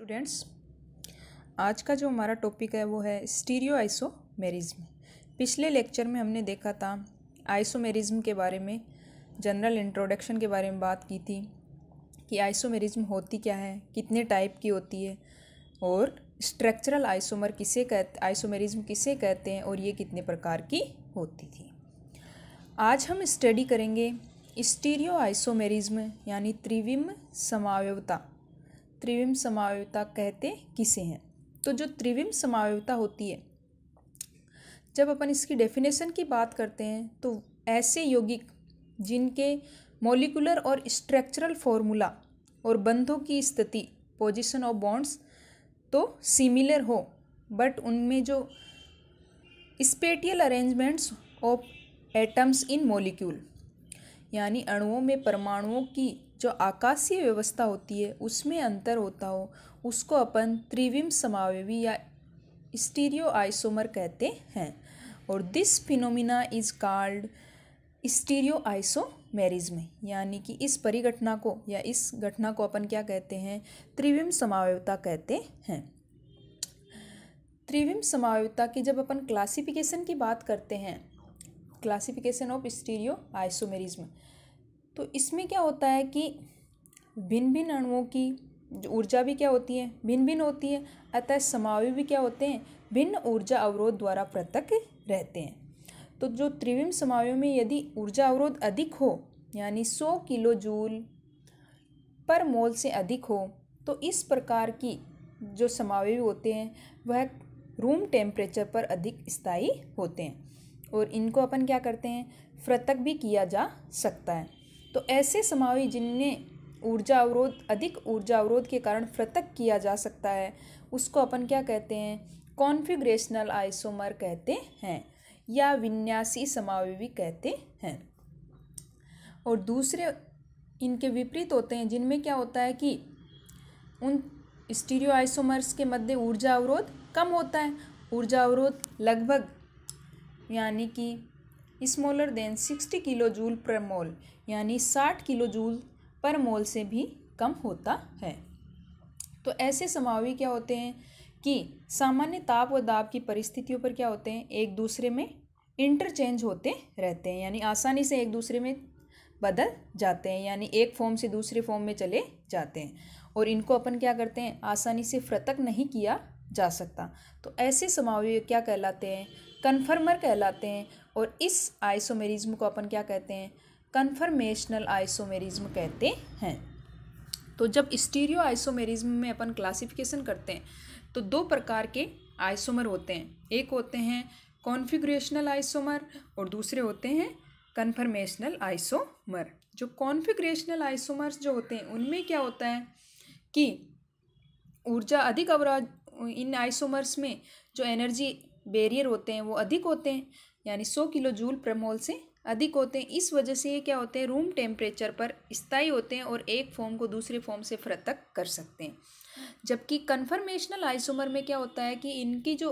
students आज का जो हमारा टॉपिक है वो है स्टीरियो आइसोमेरिज्म पिछले लेक्चर में हमने देखा था आइसोमेरिज्म के बारे में जनरल इंट्रोडक्शन के बारे में बात की थी कि आइसोमेरिज्म होती क्या है कितने टाइप की होती है और स्ट्रक्चरल आइसोमर किसे कहते आइसोमेरिज्म किसे कहते हैं और ये कितने प्रकार की होती थी आज हम स्टडी करेंगे स्टीरियो आइसोमेरिज्म यानी त्रिविम समावयवता त्रिविम समावयता कहते किसे हैं तो जो त्रिविम समावयता होती है जब अपन इसकी डेफिनेशन की बात करते हैं तो ऐसे यौगिक जिनके मोलिकुलर और स्ट्रक्चरल फॉर्मूला और बंधों की स्थिति पोजिशन ऑफ बॉन्ड्स तो सिमिलर हो बट उनमें जो spatial arrangements of atoms in molecule यानी अणुओं में परमाणुओं की जो आकाशीय व्यवस्था होती है उसमें अंतर होता हो उसको अपन त्रिविम समावेवी या स्टीरियो आइसोमर कहते हैं और this phenomena is called stereo में यानी कि इस परिघटना को या इस घटना को अपन क्या कहते हैं त्रिविम समावेवता कहते हैं त्रिविम समावेवता की जब अपन क्लासिफिकेशन की बात करते हैं क्लासिफिकेशन ऑफ स्टीरियो आइसोमेरिज्म तो इसमें क्या होता है कि भिन्न भिन्न अणुओं की ऊर्जा भी क्या होती है भिन्न भिन्न होती है अतः समावी भी क्या होते हैं भिन्न ऊर्जा अवरोध द्वारा पृथक रहते हैं तो जो त्रिविम समावयों में यदि ऊर्जा अवरोध अधिक हो यानी सौ किलो जूल पर मोल से अधिक हो तो इस प्रकार की जो समावय होते हैं वह रूम टेम्परेचर पर अधिक स्थायी होते हैं और इनको अपन क्या करते हैं पृथक भी किया जा सकता है तो ऐसे समावी जिनने ऊर्जा अवरोध अधिक ऊर्जा अवरोध के कारण पृथक किया जा सकता है उसको अपन क्या कहते हैं कॉन्फिग्रेशनल आइसोमर कहते हैं या विन्यासी समावी भी कहते हैं और दूसरे इनके विपरीत होते हैं जिनमें क्या होता है कि उन स्टीरियो आइसोमर्स के मध्य ऊर्जा अवरोध कम होता है ऊर्जा अवरोध लगभग यानी कि स्मॉलर देन 60 किलो जूल पर मोल यानी 60 किलो जूल पर मोल से भी कम होता है तो ऐसे समावी क्या होते हैं कि सामान्य ताप व दाब की परिस्थितियों पर क्या होते हैं एक दूसरे में इंटरचेंज होते रहते हैं यानी आसानी से एक दूसरे में बदल जाते हैं यानी एक फॉर्म से दूसरे फॉर्म में चले जाते हैं और इनको अपन क्या करते हैं आसानी से पृथक नहीं किया जा सकता तो ऐसे समावय क्या कहलाते हैं कन्फर्मर कहलाते हैं और इस आइसोमेरिज्म को अपन क्या कहते हैं कन्फर्मेशनल आइसोमेरिज्म कहते हैं तो जब स्टीरियो आइसोमेरिज्म में अपन क्लासिफिकेशन करते हैं तो दो प्रकार के आइसोमर होते हैं एक होते हैं कॉन्फिग्रेशनल आइसोमर और दूसरे होते हैं कन्फर्मेशनल आइसोमर जो कॉन्फिग्रेशनल आइसोमर्स जो होते हैं उनमें क्या होता है कि ऊर्जा अधिक अवराज इन आइसोमर्स में जो एनर्जी बैरियर होते हैं वो अधिक होते हैं यानी सौ किलो जूल प्रमोल से अधिक होते हैं इस वजह से ये क्या होते हैं रूम टेम्परेचर पर स्थायी होते हैं और एक फॉर्म को दूसरे फॉर्म से फ्रतक कर सकते हैं जबकि कन्फर्मेशनल आइसोमर में क्या होता है कि इनकी जो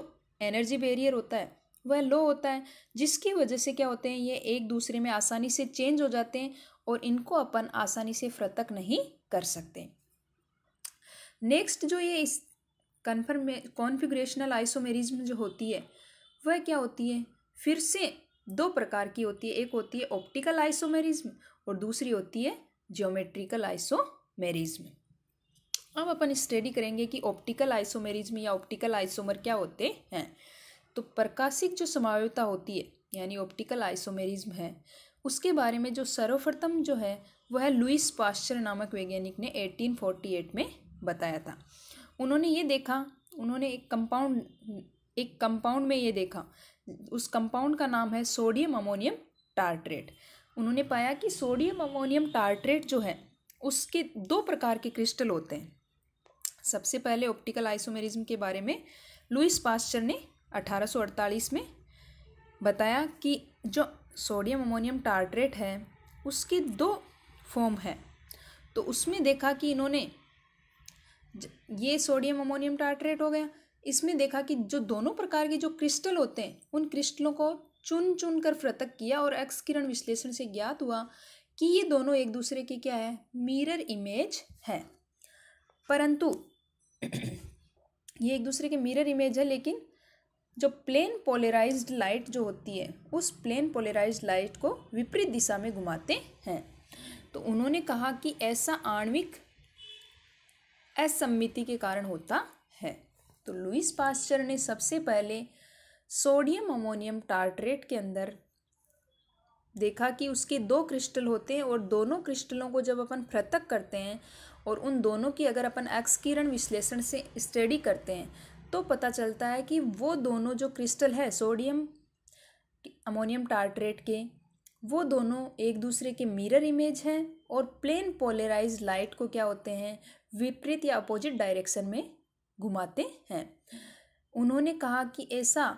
एनर्जी बैरियर होता है वह लो होता है जिसकी वजह से क्या होते हैं ये एक दूसरे में आसानी से चेंज हो जाते हैं और इनको अपन आसानी से फ्रतक नहीं कर सकते नेक्स्ट जो ये इस कन्फर्मे कॉन्फिग्रेशनल आइसोमेरिज्म जो होती है वह क्या होती है फिर से दो प्रकार की होती है एक होती है ऑप्टिकल आइसोमेरिज्म और दूसरी होती है ज्योमेट्रिकल आइसोमेरिज्म अब अपन स्टडी करेंगे कि ऑप्टिकल आइसोमेरिज्म या ऑप्टिकल आइसोमर क्या होते हैं तो प्रकाशिक जो समायोता होती है यानी ऑप्टिकल आइसोमेरिज्म है उसके बारे में जो सर्वप्रथम जो है वह लुइस पाश्चर नामक वैज्ञानिक ने 1848 में बताया था उन्होंने ये देखा उन्होंने एक कंपाउंड एक कंपाउंड में ये देखा उस कंपाउंड का नाम है सोडियम अमोनियम टार्ट्रेट उन्होंने पाया कि सोडियम अमोनियम टार्ट्रेट जो है उसके दो प्रकार के क्रिस्टल होते हैं सबसे पहले ऑप्टिकल आइसोमेरिज्म के बारे में लुइस पास्चर ने 1848 में बताया कि जो सोडियम अमोनियम टार्ट्रेट है उसके दो फॉर्म हैं तो उसमें देखा कि इन्होंने ये सोडियम अमोनियम टार्ट्रेट हो गया इसमें देखा कि जो दोनों प्रकार के जो क्रिस्टल होते हैं उन क्रिस्टलों को चुन चुन कर पृथक किया और एक्स किरण विश्लेषण से ज्ञात हुआ कि ये दोनों एक दूसरे के क्या है मिरर इमेज है परंतु ये एक दूसरे के मिरर इमेज है लेकिन जो प्लेन पोलराइज्ड लाइट जो होती है उस प्लेन पोलराइज्ड लाइट को विपरीत दिशा में घुमाते हैं तो उन्होंने कहा कि ऐसा आणविक असम्मिति के कारण होता है तो लुइस पास्चर ने सबसे पहले सोडियम अमोनियम टार्ट्रेट के अंदर देखा कि उसके दो क्रिस्टल होते हैं और दोनों क्रिस्टलों को जब अपन पृथक करते हैं और उन दोनों की अगर अपन एक्स किरण विश्लेषण से स्टडी करते हैं तो पता चलता है कि वो दोनों जो क्रिस्टल है सोडियम अमोनियम टार्ट्रेट के वो दोनों एक दूसरे के मिरर इमेज हैं और प्लेन पोलराइज लाइट को क्या होते हैं विपरीत या अपोजिट डायरेक्शन में घुमाते हैं उन्होंने कहा कि ऐसा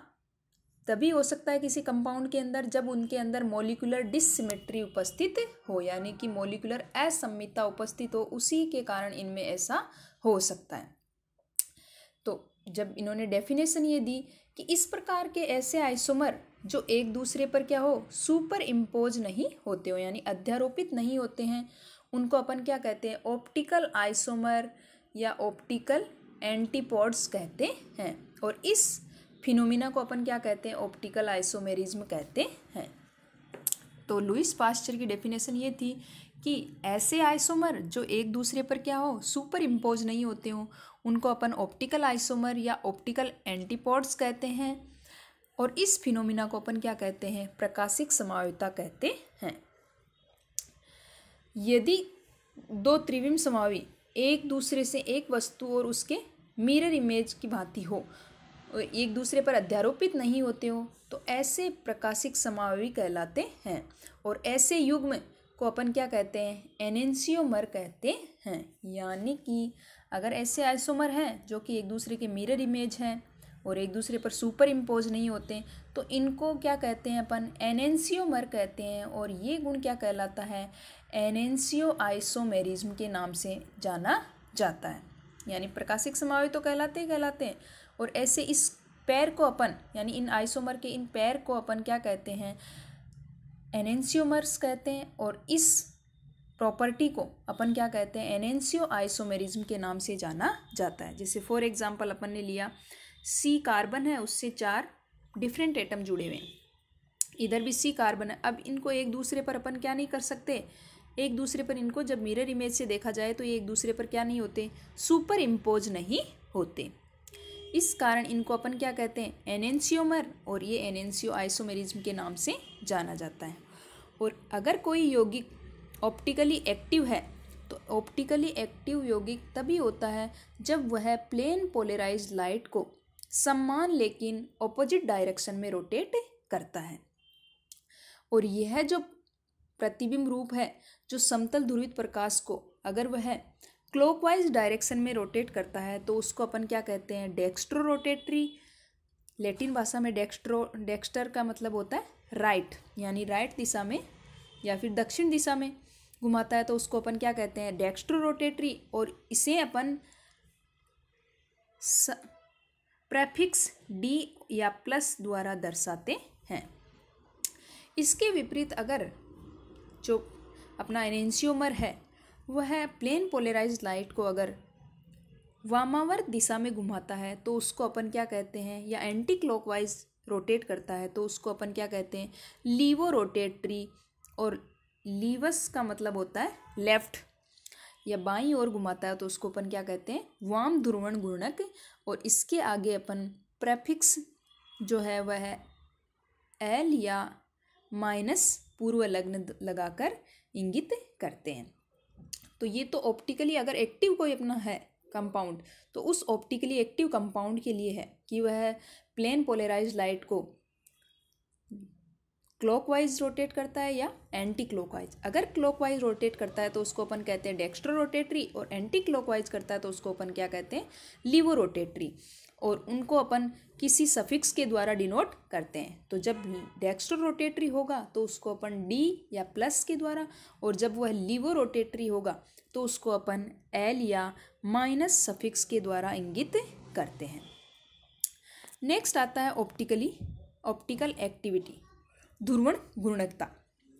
तभी हो सकता है किसी कंपाउंड के अंदर जब उनके अंदर मोलिकुलर डिसिमेट्री उपस्थित हो यानी कि मोलिकुलर असमिता उपस्थित हो उसी के कारण इनमें ऐसा हो सकता है तो जब इन्होंने डेफिनेशन ये दी कि इस प्रकार के ऐसे आइसोमर जो एक दूसरे पर क्या हो सुपर इम्पोज नहीं होते हो यानी अध्यारोपित नहीं होते हैं उनको अपन क्या कहते हैं ऑप्टिकल आइसोमर या ऑप्टिकल एंटीपॉड्स कहते हैं और इस फिनोमिना को अपन क्या कहते हैं ऑप्टिकल आइसोमेरिज्म कहते हैं तो लुइस पास्चर की डेफिनेशन ये थी कि ऐसे आइसोमर जो एक दूसरे पर क्या हो सुपर इम्पोज नहीं होते हों उनको अपन ऑप्टिकल आइसोमर या ऑप्टिकल एंटीपॉड्स कहते हैं और इस फिनोमिना को अपन क्या कहते हैं प्रकाशिक समावयता कहते हैं यदि दो त्रिविम समावी एक दूसरे से एक वस्तु और उसके मिरर इमेज की भांति हो एक दूसरे पर अध्यारोपित नहीं होते हो तो ऐसे प्रकाशिक समावी कहलाते हैं और ऐसे युग्म को अपन क्या कहते हैं एनेंसियोमर कहते हैं यानी कि अगर ऐसे आइसोमर हैं जो कि एक दूसरे के मिरर इमेज हैं और एक दूसरे पर सुपर इम्पोज नहीं होते तो इनको क्या कहते हैं अपन एनेंसियोमर कहते हैं और ये गुण क्या कहलाता है एनेंसियो आइसोमेरिज्म के नाम से जाना जाता है यानी प्रकाशिक समावे तो कहलाते ही कहलाते हैं और ऐसे इस पैर को अपन यानी इन आइसोमर के इन पैर को अपन क्या कहते हैं एनेंसियोमर्स कहते हैं और इस प्रॉपर्टी को अपन क्या कहते हैं एनेंसियो आइसोमेरिज्म के नाम से जाना जाता है जैसे फॉर एग्जांपल अपन ने लिया सी कार्बन है उससे चार डिफरेंट एटम जुड़े हुए हैं इधर भी सी कार्बन है अब इनको एक दूसरे पर अपन क्या नहीं कर सकते एक दूसरे पर इनको जब मिरर इमेज से देखा जाए तो ये एक दूसरे पर क्या नहीं होते सुपर इम्पोज नहीं होते इस कारण इनको अपन क्या कहते हैं एनेंसियोमर और ये एनेंसियो आइसोमेरिज्म के नाम से जाना जाता है और अगर कोई यौगिक ऑप्टिकली एक्टिव है तो ऑप्टिकली एक्टिव यौगिक तभी होता है जब वह प्लेन पोलराइज लाइट को समान लेकिन ऑपोजिट डायरेक्शन में रोटेट करता है और यह जो प्रतिबिंब रूप है जो समतल ध्रुवित प्रकाश को अगर वह क्लॉकवाइज डायरेक्शन में रोटेट करता है तो उसको अपन क्या कहते हैं डेक्स्ट्रो रोटेटरी लेटिन भाषा में डेक्स्ट्रो डेक्स्टर का मतलब होता है राइट यानी राइट दिशा में या फिर दक्षिण दिशा में घुमाता है तो उसको अपन क्या कहते हैं डेक्स्ट्रो रोटेटरी और इसे अपन प्रेफिक्स डी या प्लस द्वारा दर्शाते हैं इसके विपरीत अगर जो अपना एनेंशियोमर है वह प्लेन पोलराइज लाइट को अगर वामावर्त दिशा में घुमाता है तो उसको अपन क्या कहते हैं या एंटी क्लॉकवाइज रोटेट करता है तो उसको अपन क्या कहते हैं लीवो रोटेटरी और लीवस का मतलब होता है लेफ्ट या बाई ओर घुमाता है तो उसको अपन क्या कहते हैं वाम ध्रुवण घूर्णक और इसके आगे अपन प्रेफिक्स जो है वह एल या माइनस पूर्व लग्न लगाकर इंगित करते हैं तो ये तो ऑप्टिकली अगर एक्टिव कोई अपना है कंपाउंड तो उस ऑप्टिकली एक्टिव कंपाउंड के लिए है कि वह प्लेन पोलराइज लाइट को क्लॉकवाइज रोटेट करता है या एंटी क्लॉकवाइज अगर क्लॉकवाइज रोटेट करता है तो उसको अपन कहते हैं डेक्स्ट्रो रोटेटरी और एंटी क्लॉकवाइज करता है तो उसको अपन क्या कहते हैं लीवो रोटेटरी और उनको अपन किसी सफिक्स के द्वारा डिनोट करते हैं तो जब डेक्स्ट्रो रोटेटरी होगा तो उसको अपन डी या प्लस के द्वारा और जब वह लीवो रोटेटरी होगा तो उसको अपन एल या माइनस सफिक्स के द्वारा इंगित करते हैं नेक्स्ट आता है ऑप्टिकली ऑप्टिकल एक्टिविटी ध्रुवण घूर्णकता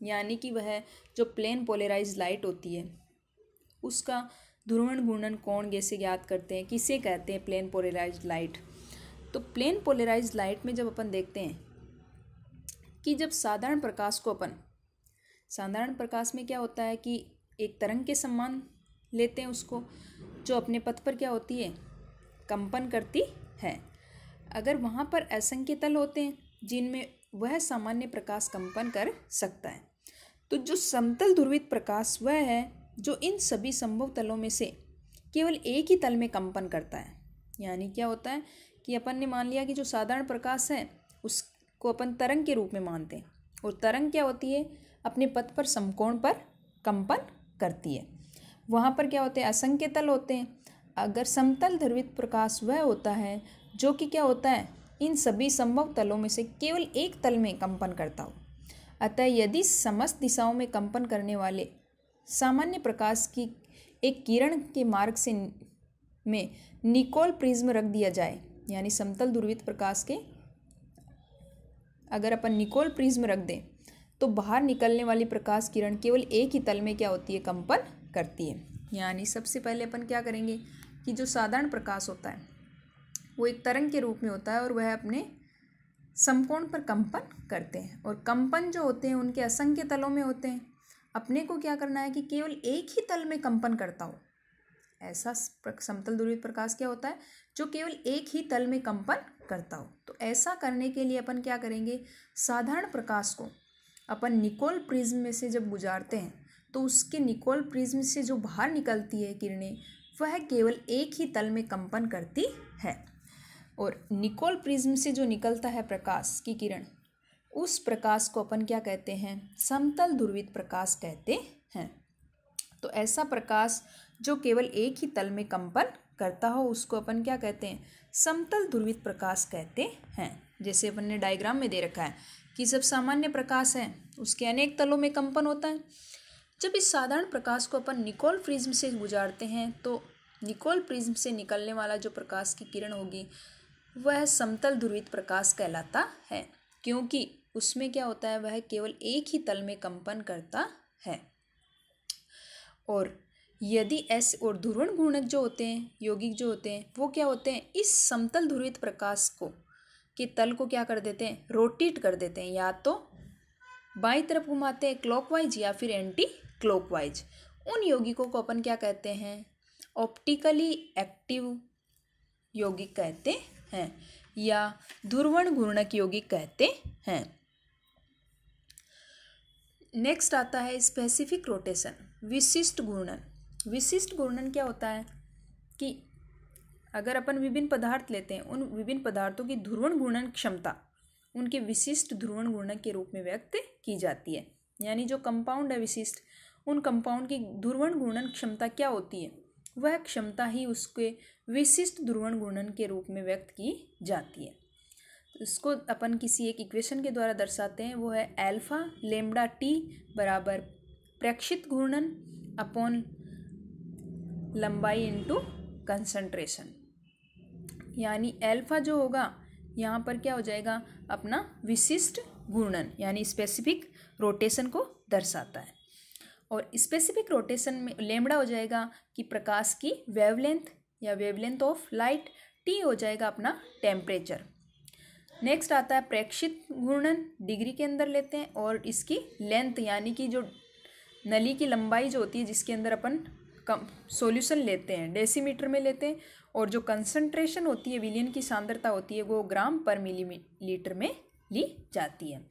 यानी कि वह जो प्लेन पोलराइज लाइट होती है उसका ध्रुवण घूर्णन कोण जैसे ज्ञात करते हैं किसे कहते हैं प्लेन पोलराइज लाइट तो प्लेन पोलराइज लाइट में जब अपन देखते हैं कि जब साधारण प्रकाश को अपन साधारण प्रकाश में क्या होता है कि एक तरंग के सम्मान लेते हैं उसको जो अपने पथ पर क्या होती है कंपन करती है अगर वहाँ पर असंख्य तल होते हैं जिनमें वह सामान्य प्रकाश कंपन कर सकता है तो जो समतल ध्रुवित प्रकाश वह है जो इन सभी संभव तलों में से केवल एक ही तल में कंपन करता है यानी क्या होता है कि अपन ने मान लिया कि जो साधारण प्रकाश है उसको अपन तरंग के रूप में मानते हैं और तरंग क्या होती है अपने पथ पर समकोण पर कंपन करती है वहाँ पर क्या होते हैं असंख्य तल होते हैं अगर समतल ध्रुवित प्रकाश वह होता है जो कि क्या होता है इन सभी संभव तलों में से केवल एक तल में कंपन करता हो अतः यदि समस्त दिशाओं में कंपन करने वाले सामान्य प्रकाश की एक किरण के मार्ग से में निकोल प्रिज्म रख दिया जाए यानी समतल दुर्वित प्रकाश के अगर अपन निकोल प्रिज्म रख दें तो बाहर निकलने वाली प्रकाश किरण केवल एक ही तल में क्या होती है कंपन करती है यानी सबसे पहले अपन क्या करेंगे कि जो साधारण प्रकाश होता है वो एक तरंग के रूप में होता है और वह अपने समकोण पर कंपन करते हैं और कंपन जो होते हैं उनके असंख्य तलों में होते हैं अपने को क्या करना है कि केवल एक ही तल में कंपन करता हो ऐसा समतल दूरी प्रकाश क्या होता है जो केवल एक ही तल में कंपन करता हो तो ऐसा करने के लिए अपन क्या करेंगे साधारण प्रकाश को अपन निकोल प्रिज्म में से जब गुजारते हैं तो उसके निकोल प्रिज्म से जो बाहर निकलती है किरणें वह केवल एक ही तल में कंपन करती है और निकोल प्रिज्म से जो निकलता है प्रकाश की किरण उस प्रकाश को अपन क्या कहते हैं समतल ध्रुवित प्रकाश कहते हैं तो ऐसा प्रकाश जो केवल एक ही तल में कंपन करता हो उसको अपन क्या कहते हैं समतल ध्रुवित प्रकाश कहते हैं जैसे अपन ने डायग्राम में दे रखा है कि सब सामान्य प्रकाश है उसके अनेक तलों में कंपन होता है जब इस साधारण प्रकाश को अपन निकोल प्रिज्म से गुजारते हैं तो निकोल प्रिज्म से निकलने वाला जो प्रकाश की किरण होगी वह समतल ध्रुवित प्रकाश कहलाता है क्योंकि उसमें क्या होता है वह केवल एक ही तल में कंपन करता है और यदि ऐसे और ध्रुवण घूर्णक जो होते हैं यौगिक जो होते हैं वो क्या होते हैं इस समतल ध्रुवित प्रकाश को के तल को क्या कर देते हैं रोटेट कर देते हैं या तो बाई तरफ घुमाते हैं क्लॉकवाइज या फिर एंटी क्लॉकवाइज उन यौगिकों को अपन क्या कहते हैं ऑप्टिकली एक्टिव यौगिक कहते हैं या ध्रुवण घूर्णक योगिक कहते हैं नेक्स्ट आता है स्पेसिफिक रोटेशन विशिष्ट घूर्णन विशिष्ट घूर्णन क्या होता है कि अगर अपन विभिन्न पदार्थ लेते हैं उन विभिन्न पदार्थों की ध्रुवण घूर्णन क्षमता उनके विशिष्ट ध्रुवण घूर्णक के रूप में व्यक्त की जाती है यानी जो कंपाउंड है विशिष्ट उन कंपाउंड की ध्रुवण घूर्णन क्षमता क्या होती है वह क्षमता ही उसके विशिष्ट ध्रुवण गुणन के रूप में व्यक्त की जाती है उसको तो इसको अपन किसी एक इक्वेशन के द्वारा दर्शाते हैं वो है एल्फा लेमडा टी बराबर प्रेक्षित घूर्णन अपॉन लंबाई इनटू कंसंट्रेशन यानी एल्फा जो होगा यहाँ पर क्या हो जाएगा अपना विशिष्ट घूर्णन यानी स्पेसिफिक रोटेशन को दर्शाता है और स्पेसिफिक रोटेशन में लेमड़ा हो जाएगा कि प्रकाश की वेवलेंथ या वेवलेंथ ऑफ लाइट टी हो जाएगा अपना टेम्परेचर नेक्स्ट आता है प्रेक्षित घूर्णन डिग्री के अंदर लेते हैं और इसकी लेंथ यानी कि जो नली की लंबाई जो होती है जिसके अंदर अपन कम सोल्यूशन लेते हैं डेसीमीटर में लेते हैं और जो कंसंट्रेशन होती है विलियन की सांद्रता होती है वो ग्राम पर मिलीलीटर में ली जाती है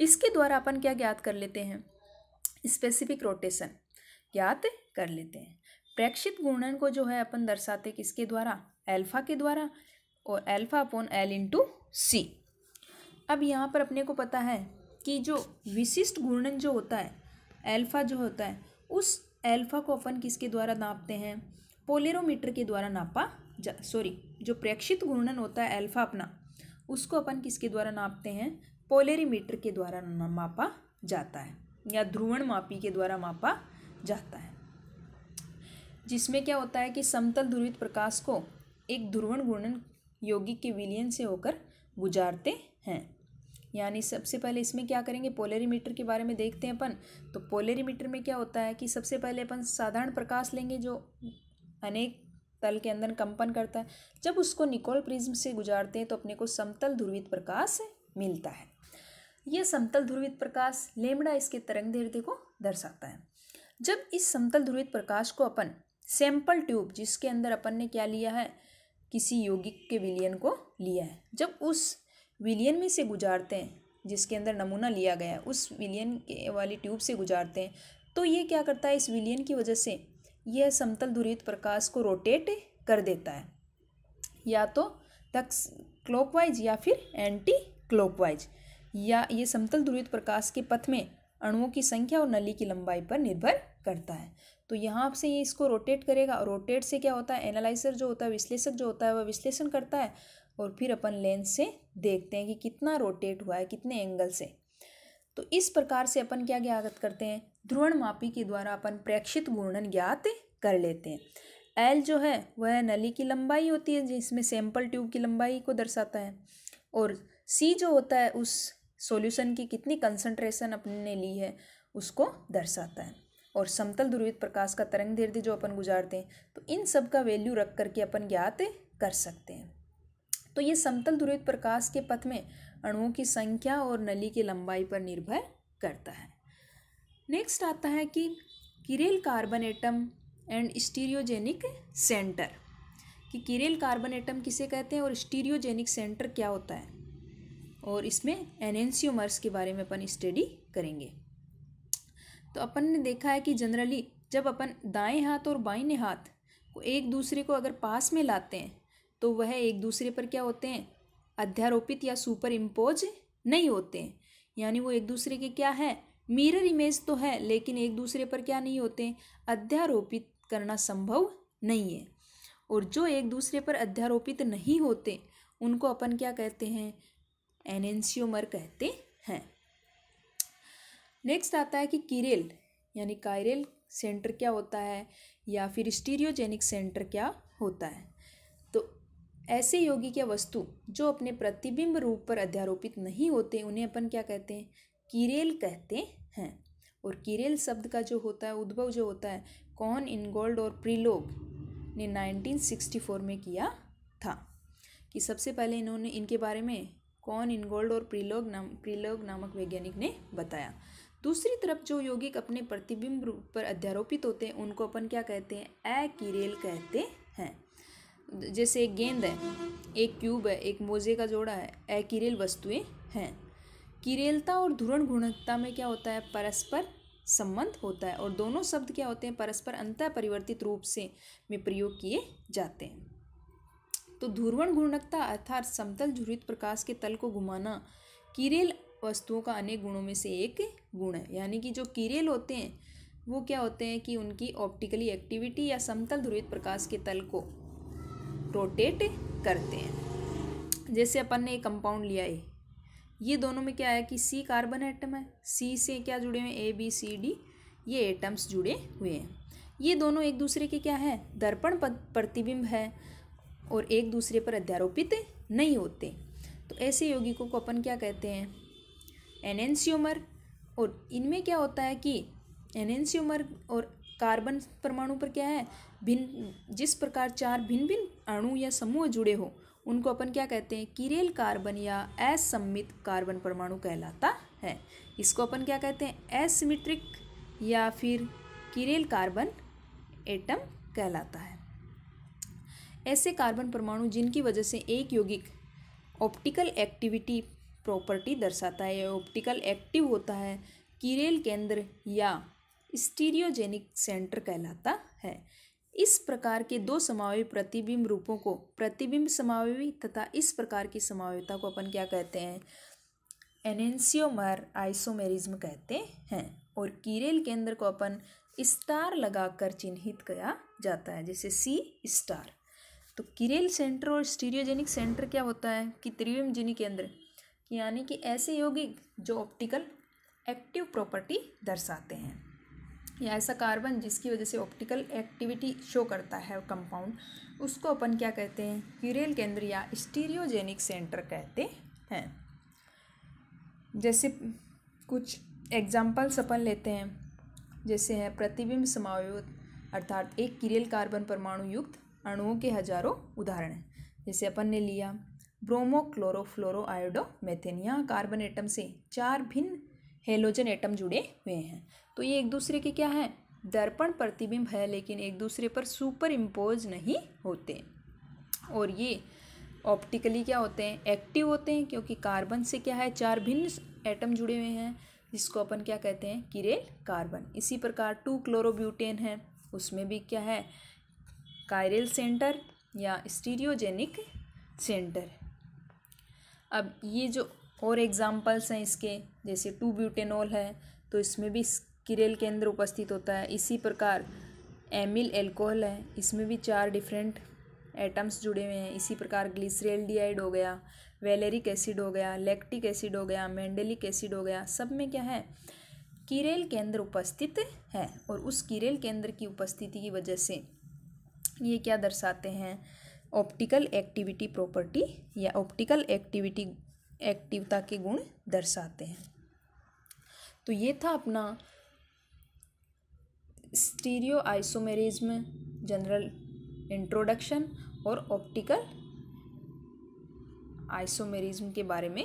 इसके द्वारा अपन क्या ज्ञात कर लेते हैं स्पेसिफिक रोटेशन ज्ञात कर लेते हैं प्रेक्षित गुणन को जो है अपन दर्शाते किसके द्वारा अल्फा के द्वारा और alpha upon L into C अब यहाँ पर अपने को पता है कि जो विशिष्ट गुणन जो होता है अल्फा जो होता है उस अल्फा को अपन किसके द्वारा नापते हैं पोलेरोमीटर के द्वारा नापा जा सॉरी जो प्रेक्षित गुणन होता है अल्फा अपना उसको अपन किसके द्वारा नापते हैं पोलेरीमीटर के द्वारा मापा जाता है या ध्रुवण मापी के द्वारा मापा जाता है जिसमें क्या होता है कि समतल ध्रुवित प्रकाश को एक ध्रुवण घूर्णन यौगिक के विलियन से होकर गुजारते हैं यानी सबसे पहले इसमें क्या करेंगे पोलेरीमीटर के बारे में देखते हैं अपन तो पोलेरीमीटर में क्या होता है कि सबसे पहले अपन साधारण प्रकाश लेंगे जो अनेक तल के अंदर कंपन करता है जब उसको निकोल प्रिज्म से गुजारते हैं तो अपने को समतल ध्रुवित प्रकाश मिलता है ये समतल ध्रुवित प्रकाश लेमड़ा इसके तरंग दैर्ध्य को दर्शाता है जब इस समतल ध्रुवित प्रकाश को अपन सैंपल ट्यूब जिसके अंदर अपन ने क्या लिया है किसी यौगिक के विलियन को लिया है जब उस विलियन में से गुजारते हैं जिसके अंदर नमूना लिया गया है उस विलियन के वाली ट्यूब से गुजारते हैं तो ये क्या करता है इस विलियन की वजह से यह समतल ध्रुवित प्रकाश को रोटेट कर देता है या तो क्लॉकवाइज या फिर एंटी क्लॉकवाइज या ये समतल ध्रुवित प्रकाश के पथ में अणुओं की संख्या और नली की लंबाई पर निर्भर करता है तो यहाँ से ये इसको रोटेट करेगा और रोटेट से क्या होता है एनालाइजर जो होता है विश्लेषक जो होता है वह विश्लेषण करता है और फिर अपन लेंस से देखते हैं कि कितना रोटेट हुआ है कितने एंगल से तो इस प्रकार से अपन क्या ज्ञात करते हैं ध्रुवण मापी के द्वारा अपन प्रेक्षित घूर्णन ज्ञात कर लेते हैं एल जो है वह नली की लंबाई होती है जिसमें सैंपल ट्यूब की लंबाई को दर्शाता है और सी जो होता है उस सॉल्यूशन की कितनी कंसंट्रेशन अपने ली है उसको दर्शाता है और समतल ध्रुवित प्रकाश का तरंग धीरे जो अपन गुजारते हैं तो इन सब का वैल्यू रख करके अपन ज्ञात कर सकते हैं तो ये समतल ध्रुवित प्रकाश के पथ में अणुओं की संख्या और नली की लंबाई पर निर्भर करता है नेक्स्ट आता है कि chiral carbon atom and stereogenic centre कि किरेल कार्बन एटम किसे कहते हैं और स्टीरियोजेनिक सेंटर क्या होता है और इसमें एनेंसियोमर्स के बारे में अपन स्टडी करेंगे तो अपन ने देखा है कि जनरली जब अपन दाएं हाथ और बाएं हाथ को एक दूसरे को अगर पास में लाते हैं तो वह एक दूसरे पर क्या होते हैं अध्यारोपित या सुपर इम्पोज नहीं होते हैं यानी वो एक दूसरे के क्या है मिरर इमेज तो है लेकिन एक दूसरे पर क्या नहीं होते हैं अध्यारोपित करना संभव नहीं है और जो एक दूसरे पर अध्यारोपित नहीं होते उनको अपन क्या कहते हैं एनेंसियोमर कहते हैं नेक्स्ट आता है कि किरेल यानी कायरेल सेंटर क्या होता है या फिर स्टीरियोजेनिक सेंटर क्या होता है तो ऐसे योगी क्या वस्तु जो अपने प्रतिबिंब रूप पर अध्यारोपित नहीं होते उन्हें अपन क्या कहते हैं किरेल कहते हैं और किरेल शब्द का जो होता है उद्भव जो होता है कॉन इनगोल्ड और प्रीलोग ने 1964 में किया था कि सबसे पहले इन्होंने इनके बारे में कौन इनगोल्ड और प्रीलोग नाम प्रीलोग नामक वैज्ञानिक ने बताया दूसरी तरफ जो यौगिक अपने प्रतिबिंब रूप पर अध्यारोपित होते हैं उनको अपन क्या कहते हैं अकीरेल कहते हैं जैसे एक गेंद है एक क्यूब है एक मोजे का जोड़ा है अकीरेल वस्तुएं हैं किरेलता और धुरण गुणता में क्या होता है परस्पर संबंध होता है और दोनों शब्द क्या होते हैं परस्पर अंतः परिवर्तित रूप से में प्रयोग किए जाते हैं तो ध्रुवण गुणकता अर्थात समतल ध्रुवित प्रकाश के तल को घुमाना कीरेल वस्तुओं का अनेक गुणों में से एक गुण है यानी कि जो कीरेल होते हैं वो क्या होते हैं कि उनकी ऑप्टिकली एक्टिविटी या समतल ध्रुवित प्रकाश के तल को रोटेट करते हैं जैसे अपन ने एक कंपाउंड लिया है ये दोनों में क्या है कि सी कार्बन एटम है सी से क्या जुड़े हुए हैं ए बी सी डी ये एटम्स जुड़े हुए हैं ये दोनों एक दूसरे के क्या है दर्पण प्रतिबिंब है और एक दूसरे पर अध्यारोपित नहीं होते तो ऐसे यौगिकों को अपन क्या कहते हैं एनेंसियोमर और इनमें क्या होता है कि एनेंसियोमर और कार्बन परमाणु पर क्या है भिन्न जिस प्रकार चार भिन्न भिन्न अणु या समूह जुड़े हो उनको अपन क्या कहते हैं किरेल कार्बन या असमित कार्बन परमाणु कहलाता है इसको अपन क्या कहते हैं एसिमेट्रिक या फिर किरेल कार्बन एटम कहलाता है ऐसे कार्बन परमाणु जिनकी वजह से एक यौगिक ऑप्टिकल एक्टिविटी प्रॉपर्टी दर्शाता है ऑप्टिकल एक्टिव होता है किरेल केंद्र या स्टीरियोजेनिक सेंटर कहलाता है इस प्रकार के दो समावी प्रतिबिंब रूपों को प्रतिबिंब समावी तथा इस प्रकार की समावयता को अपन क्या कहते हैं एनेंसियोमर आइसोमेरिज्म कहते हैं और कीरेल केंद्र को अपन स्टार लगाकर चिन्हित किया जाता है जैसे सी स्टार तो किरेल सेंटर और स्टीरियोजेनिक सेंटर क्या होता है कि त्रिविम जिनी केंद्र यानी कि ऐसे यौगिक जो ऑप्टिकल एक्टिव प्रॉपर्टी दर्शाते हैं या ऐसा कार्बन जिसकी वजह से ऑप्टिकल एक्टिविटी शो करता है कंपाउंड उसको अपन क्या कहते हैं क्यूरेल केंद्र या स्टीरियोजेनिक सेंटर कहते हैं जैसे कुछ एग्जाम्पल्स अपन लेते हैं जैसे है प्रतिबिंब समायुक्त अर्थात एक किरेल कार्बन परमाणु युक्त अणुओं के हजारों उदाहरण हैं जैसे अपन ने लिया ब्रोमो फ्लोरो आयोडो मेथेन यहाँ कार्बन एटम से चार भिन्न हेलोजन एटम जुड़े हुए हैं तो ये एक दूसरे के क्या हैं दर्पण प्रतिबिंब है लेकिन एक दूसरे पर सुपर इम्पोज नहीं होते और ये ऑप्टिकली क्या होते हैं एक्टिव होते हैं क्योंकि कार्बन से क्या है चार भिन्न एटम जुड़े हुए हैं जिसको अपन क्या कहते हैं किरेल कार्बन इसी प्रकार टू क्लोरोब्यूटेन है उसमें भी क्या है काइरल सेंटर या स्टीरियोजेनिक सेंटर अब ये जो और एग्जाम्पल्स हैं इसके जैसे टू ब्यूटेनॉल है तो इसमें भी किरेल केंद्र उपस्थित होता है इसी प्रकार एमिल एल्कोहल है इसमें भी चार डिफरेंट एटम्स जुड़े हुए हैं इसी प्रकार ग्लिसरेल्डिहाइड हो गया वेलेरिक एसिड हो गया लैक्टिक एसिड हो गया मैंडेलिक एसिड हो गया सब में क्या है किरेल केंद्र उपस्थित है और उस किरेल केंद्र की उपस्थिति की वजह से ये क्या दर्शाते हैं ऑप्टिकल एक्टिविटी प्रॉपर्टी या ऑप्टिकल एक्टिविटी एक्टिवता के गुण दर्शाते हैं तो ये था अपना स्टीरियो आइसोमेरिज्म जनरल इंट्रोडक्शन और ऑप्टिकल आइसोमेरिज्म के बारे में